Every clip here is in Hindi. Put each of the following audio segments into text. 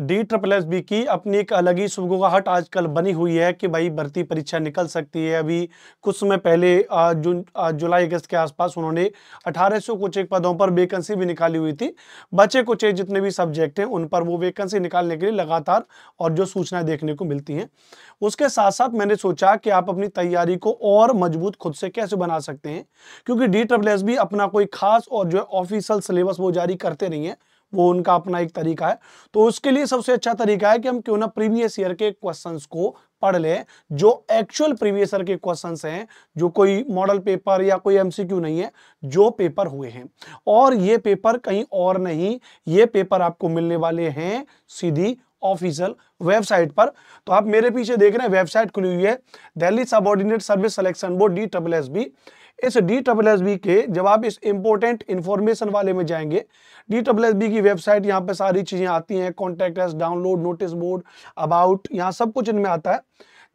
डी ट्रिपल एस बी की अपनी एक अलग ही सुगुगाहट आजकल बनी हुई है कि भाई भर्ती परीक्षा निकल सकती है अभी कुछ समय पहले जून जुलाई अगस्त के आसपास उन्होंने 1800 कुछ एक पदों पर वेकेंसी भी निकाली हुई थी बचे कुछ एक जितने भी सब्जेक्ट हैं उन पर वो वेकेंसी निकालने के लिए लगातार और जो सूचनाएं देखने को मिलती हैं उसके साथ साथ मैंने सोचा कि आप अपनी तैयारी को और मजबूत खुद से कैसे बना सकते हैं क्योंकि डी ट्रिपल एस बी अपना कोई खास और जो है ऑफिशियल सिलेबस वो जारी करते नहीं है वो उनका अपना एक तरीका है तो उसके लिए सबसे अच्छा तरीका है कि हम क्यों ना प्रीवियस ईयर के क्वेश्चंस को पढ़ लें जो एक्चुअल प्रीवियस ईयर के क्वेश्चंस हैं जो कोई मॉडल पेपर या कोई एमसीक्यू नहीं है जो पेपर हुए हैं और ये पेपर कहीं और नहीं ये पेपर आपको मिलने वाले हैं सीधी ऑफिशियल वेबसाइट पर तो आप मेरे पीछे देख रहे हैं वेबसाइट खुली हुई है Delhi subordinate service selection board D W S B इस डी डब्ल्यू एस बी के जब आप इस इंपोर्टेंट इंफॉर्मेशन वाले में जाएंगे डी डब्ल्यू एस बी की वेबसाइट यहाँ पे सारी चीज़ें आती हैं contact download notice board about यहाँ सब कुछ इनमें आता है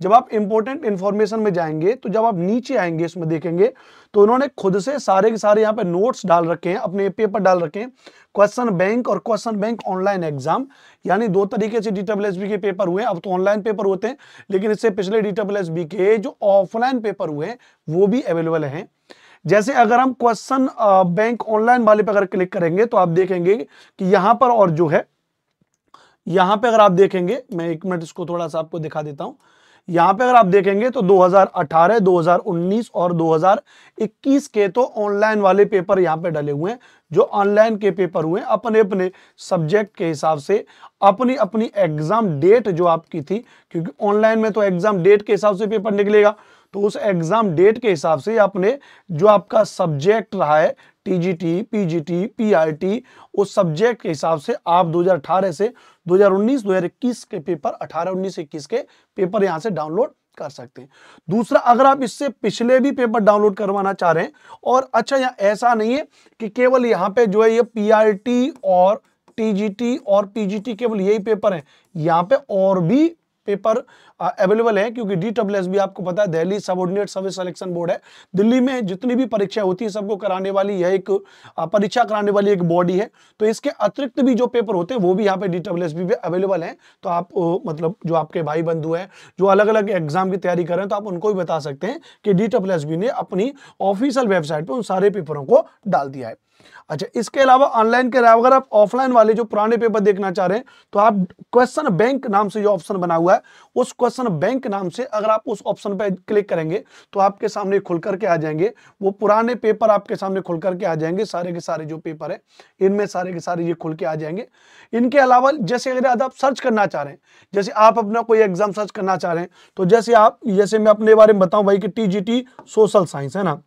जब आप इंपोर्टेंट इंफॉर्मेशन में जाएंगे तो जब आप नीचे आएंगे इसमें देखेंगे तो उन्होंने खुद से सारे के सारे यहाँ पे नोट्स डाल रखे हैं अपने पेपर डाल रखे हैं क्वेश्चन बैंक और क्वेश्चन बैंक ऑनलाइन एग्जाम यानी दो तरीके से डी के पेपर हुए अब तो ऑनलाइन पेपर होते हैं लेकिन इससे पिछले डी के जो ऑफलाइन पेपर हुए हैं वो भी अवेलेबल हैं जैसे अगर हम क्वेश्चन बैंक ऑनलाइन वाले पर अगर क्लिक करेंगे तो आप देखेंगे कि यहाँ पर और जो है यहाँ पे अगर आप देखेंगे मैं एक मिनट इसको थोड़ा सा आपको दिखा देता हूँ यहां पे अगर आप देखेंगे तो 2018, 2019 और 2021 के तो ऑनलाइन वाले पेपर यहां पे डले हुए हैं जो ऑनलाइन के पेपर हुए अपने अपने सब्जेक्ट के हिसाब से अपनी अपनी एग्जाम डेट जो आपकी थी क्योंकि ऑनलाइन में तो एग्जाम डेट के हिसाब से पेपर निकलेगा तो उस एग्जाम डेट के हिसाब से आपने जो आपका सब्जेक्ट रहा है टीजीटी, पीजीटी, पीआईटी उस सब्जेक्ट के हिसाब से आप 2018 से 2019, 2021 के पेपर 18, 19, 21 के पेपर यहां से डाउनलोड कर सकते हैं दूसरा अगर आप इससे पिछले भी पेपर डाउनलोड करवाना चाह रहे हैं और अच्छा यहाँ ऐसा नहीं है कि केवल यहाँ पे जो है ये पीआरटी और टीजीटी और पीजीटी केवल यही पेपर है यहाँ पे और भी पेपर अवेलेबल है क्योंकि डी भी आपको पता है Delhi subordinate service selection board है दिल्ली में जितनी भी परीक्षा होती है सबको कराने वाली यह एक परीक्षा कराने वाली एक बॉडी है तो इसके अतिरिक्त भी जो पेपर होते हैं वो भी यहाँ पे डी पे अवेलेबल है तो आप मतलब जो आपके भाई बंधु हैं जो अलग अलग एग्जाम की तैयारी कर रहे हैं तो आप उनको भी बता सकते हैं कि डी ने अपनी ऑफिशियल वेबसाइट पर उन सारे पेपरों को डाल दिया है अच्छा इसके अलावा ऑनलाइन के अलावा अगर आप ऑफलाइन वाले जो पुराने पेपर देखना चाह रहे हैं तो आप क्वेश्चन बैंक नाम से जो ऑप्शन बना हुआ हुआ है उस क्वेश्चन बैंक नाम से अगर आप उस ऑप्शन पर क्लिक करेंगे तो आपके सामने खुल करके आ जाएंगे वो पुराने पेपर आपके सामने खुल करके आ जाएंगे सारे के सारे जो पेपर है इनमें सारे के सारे ये खुल के आ जाएंगे इनके अलावा जैसे अगर आप सर्च करना चाह रहे हैं जैसे आप अपना कोई एग्जाम सर्च करना चाह रहे हैं तो जैसे आप जैसे मैं अपने बारे में बताऊं भाई कि टीजीटी सोशल साइंस है ना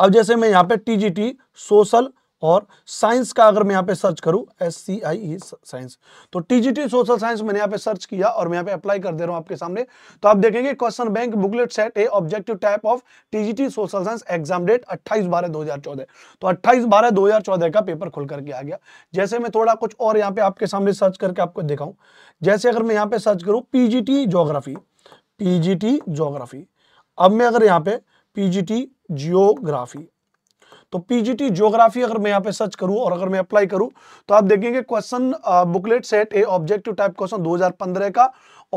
अब जैसे मैं यहाँ पे टीजीटी सोशल और साइंस का अगर मैं यहाँ पे सर्च करूँ S C I E science तो टीजीटी सोशल साइंस मैंने यहाँ पे सर्च किया और मैं यहाँ पे अप्लाई कर दे रहा हूँ आपके सामने तो आप देखेंगे question bank booklet set A objective type of TGT social science exam date 28 बारह 2014 तो 28 बारह 2014 का पेपर खुल करके आ गया जैसे मैं थोड़ा कुछ और यहाँ पे आपके सामने सर्च करके आपको दिखाऊँ जैसे अगर मैं यहाँ पे सर्च करूँ P G T geography P PGT geography अब मैं अगर यहाँ पे पीजीटी जियोग्राफी तो पीजीटी ज्योग्राफी अगर मैं यहाँ पे सर्च करूँ और अगर मैं अप्लाई करूँ तो आप देखेंगे question booklet set A objective type question 2015 का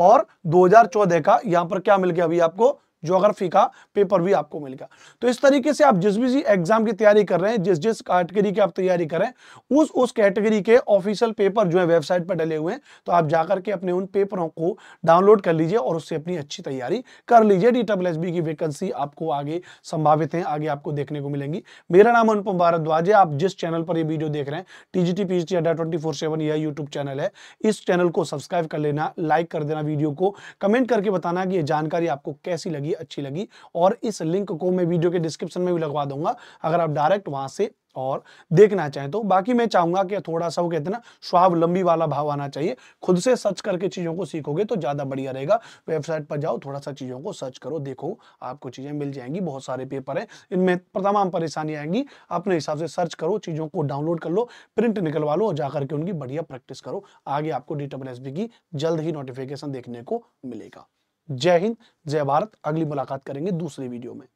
और 2014 का यहाँ पर क्या मिल गया अभी आपको जोग्राफी का पेपर भी आपको मिलेगा तो इस तरीके से आप जिस भी एग्जाम की तैयारी कर रहे हैं जिस जिस कैटेगरी की आप तैयारी करें उस उस कैटेगरी के ऑफिशियल पेपर जो है वेबसाइट पर डले हुए हैं तो आप जाकर के अपने उन पेपरों को डाउनलोड कर लीजिए और उससे अपनी अच्छी तैयारी कर लीजिए डी की वैकेंसी आपको आगे संभावित है आगे आपको देखने को मिलेंगी मेरा नाम अनुपम भारद्वाज है आप जिस चैनल पर यह वीडियो देख रहे हैं TGT PGT Adda twenty four seven यह यूट्यूब चैनल है इस चैनल को सब्सक्राइब कर लेना लाइक कर देना वीडियो को कमेंट करके बताना कि यह जानकारी आपको कैसी लगी लगी अच्छी लगी और इस लिंक को मैं वीडियो के डिस्क्रिप्शन में भी लगवा दूंगा अगर आप डायरेक्ट वहां से और देखना चाहें तो बाकी मैं चाहूंगा कि थोड़ा सा वो कहते ना स्वावलंबी वाला भाव आना चाहिए खुद से सर्च करके चीज़ों को सीखोगे तो ज़्यादा बढ़िया रहेगा वेबसाइट पर जाओ थोड़ा सा चीज़ों को सर्च करो देखो आपको चीज़ें मिल जाएंगी बहुत सारे पेपर हैं इनमें तमाम परेशानी आएंगी अपने हिसाब से सर्च करो चीज़ों को डाउनलोड कर लो प्रिंट निकलवा लो और जाकर के उनकी बढ़िया प्रैक्टिस करो आगे आपको डी की जल्द ही नोटिफिकेशन देखने को मिलेगा जय हिंद जय भारत अगली मुलाकात करेंगे दूसरे वीडियो में